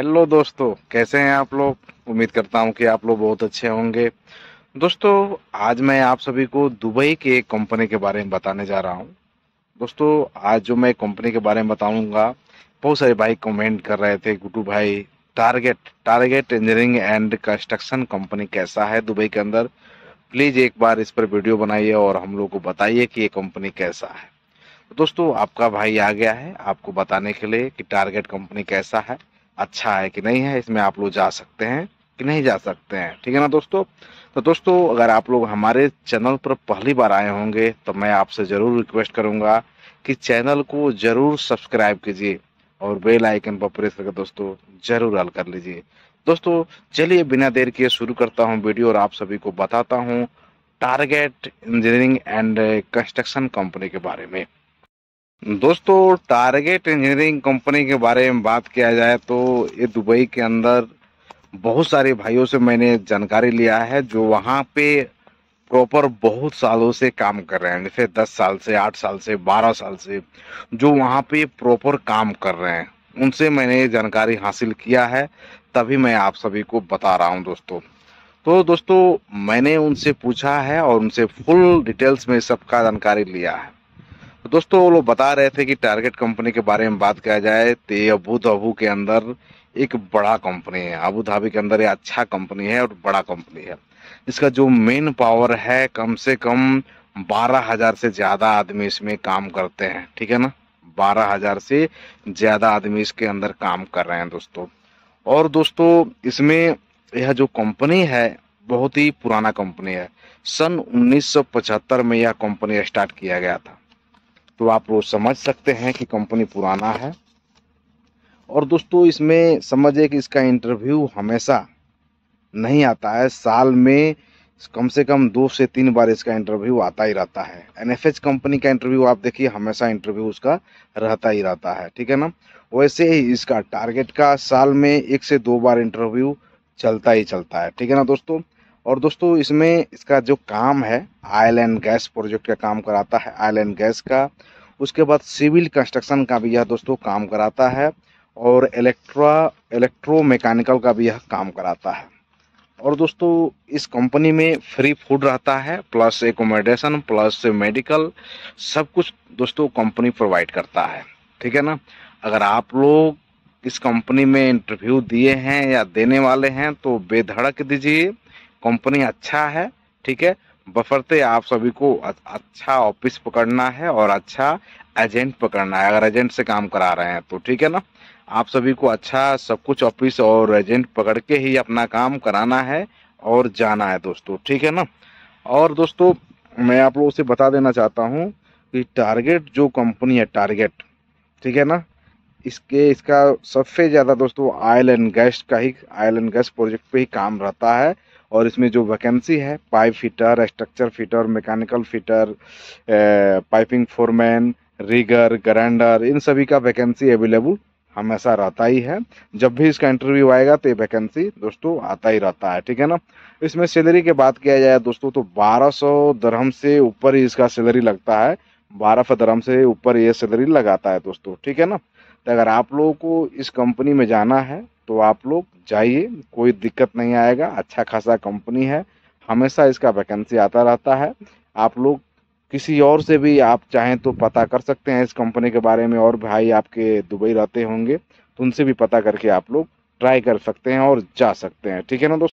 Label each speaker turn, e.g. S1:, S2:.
S1: hello दोस्तों कैसे हैं आप लोग उम्मीद करता हूं कि आप लोग बहुत अच्छे होंगे दोस्तों आज मैं आप सभी को दुबई के एक कंपनी के बारे में बताने जा रहा हूं दोस्तों आज जो मैं कंपनी के बारे में बताऊंगा बहुत सारे भाई कमेंट कर रहे थे गुटू भाई target target engineering and construction company कैसा है दुबई के अंदर प्लीज़ एक बार इस पर वीडियो बनाइए और हम लोग को बताइए कि ये कंपनी कैसा है दोस्तों आपका भाई आ गया है आपको बताने के लिए कि टारगेट कंपनी कैसा है अच्छा है कि नहीं है इसमें आप लोग जा सकते हैं कि नहीं जा सकते हैं ठीक है ना दोस्तों तो दोस्तों अगर आप लोग हमारे चैनल पर पहली बार आए होंगे तो मैं आपसे ज़रूर रिक्वेस्ट करूँगा कि चैनल को ज़रूर सब्सक्राइब कीजिए और बेल आइकन पर प्रेस करके दोस्तों ज़रूर हल कर लीजिए दोस्तों चलिए बिना देर किए शुरू करता हूँ वीडियो और आप सभी को बताता हूँ target engineering and construction company के बारे में दोस्तों टारगेट इंजीनियरिंग कंपनी के बारे में बात किया जाए तो ये दुबई के अंदर बहुत सारे भाइयों से मैंने जानकारी लिया है जो वहाँ पे प्रॉपर बहुत सालों से काम कर रहे हैं जैसे दस साल से आठ साल से बारह साल से जो वहाँ पे प्रॉपर काम कर रहे हैं उनसे मैंने ये जानकारी हासिल किया है तभी मैं आप सभी को बता रहा हूँ दोस्तों तो दोस्तों मैंने उनसे पूछा है और उनसे फुल डिटेल्स में सबका जानकारी लिया है तो दोस्तों वो लोग बता रहे थे कि टारगेट कंपनी के बारे में बात किया जाए तो ये अबू धाबू के अंदर एक बड़ा कंपनी है अबू धाबी के अंदर ये अच्छा कंपनी है और बड़ा कंपनी है इसका जो मेन पावर है कम से कम बारह हजार से ज़्यादा आदमी इसमें काम करते हैं ठीक है ना बारह हजार से ज़्यादा आदमी इसके अंदर काम कर रहे हैं दोस्तों और दोस्तों इसमें यह जो कंपनी है बहुत ही पुराना कंपनी है सन 1975 में यह कंपनी स्टार्ट किया गया था तो आप लोग समझ सकते हैं कि कंपनी पुराना है और दोस्तों इसमें समझे कि इसका इंटरव्यू हमेशा नहीं आता है साल में कम से कम दो से तीन बार इसका इंटरव्यू आता ही रहता है एनएफएच कंपनी का इंटरव्यू आप देखिए हमेशा इंटरव्यू उसका रहता ही रहता है ठीक है ना वैसे ही इसका टारगेट का साल में एक से दो बार इंटरव्यू चलता ही चलता है ठीक है ना दोस्तों और दोस्तों इसमें इसका जो काम है आयल एंड गैस प्रोजेक्ट का काम कराता है आयल एंड गैस का उसके बाद सिविल कंस्ट्रक्शन का भी यह दोस्तों काम कराता है और इलेक्ट्रा इलेक्ट्रो मैकेनिकल का भी यह काम कराता है और दोस्तों इस कंपनी में फ्री फूड रहता है प्लस एकोमोडेशन प्लस मेडिकल सब कुछ दोस्तों कंपनी प्रोवाइड करता है ठीक है ना अगर आप लोग इस कंपनी में इंटरव्यू दिए हैं या देने वाले हैं तो बेधड़क दीजिए कंपनी अच्छा है ठीक है बफरते आप सभी को अच्छा ऑफिस पकड़ना है और अच्छा एजेंट पकड़ना है अगर एजेंट से काम करा रहे हैं तो ठीक है ना आप सभी को अच्छा सब कुछ ऑफिस और एजेंट पकड़ के ही अपना काम कराना है और जाना है दोस्तों ठीक है ना और दोस्तों मैं आप लोगों से बता देना चाहता हूँ कि टारगेट जो कंपनी है टारगेट ठीक है ना इसके इसका सबसे ज़्यादा दोस्तों आयल एंड गैस का ही आयल एंड गैस प्रोजेक्ट पे ही काम रहता है और इसमें जो वैकेंसी है pipe fitter structure fitter mechanical fitter piping foreman rigger grinder इन सभी का वैकेंसी अवेलेबल हमेशा रहता ही है जब भी इसका इंटरव्यू आएगा तो ये वैकेंसी दोस्तों आता ही रहता है ठीक है ना इसमें सैलरी की बात किया जाए दोस्तों तो 1200 सौ से ऊपर ही इसका सैलरी लगता है बारह सौ दरम से ऊपर ये सैलरी लगाता है दोस्तों ठीक है ना तो अगर आप लोगों को इस कंपनी में जाना है तो आप लोग जाइए कोई दिक्कत नहीं आएगा अच्छा खासा कंपनी है हमेशा इसका वैकेंसी आता रहता है आप लोग किसी और से भी आप चाहें तो पता कर सकते हैं इस कंपनी के बारे में और भाई आपके दुबई रहते होंगे तो उनसे भी पता करके आप लोग ट्राई कर सकते हैं और जा सकते हैं ठीक है ना दोस्तों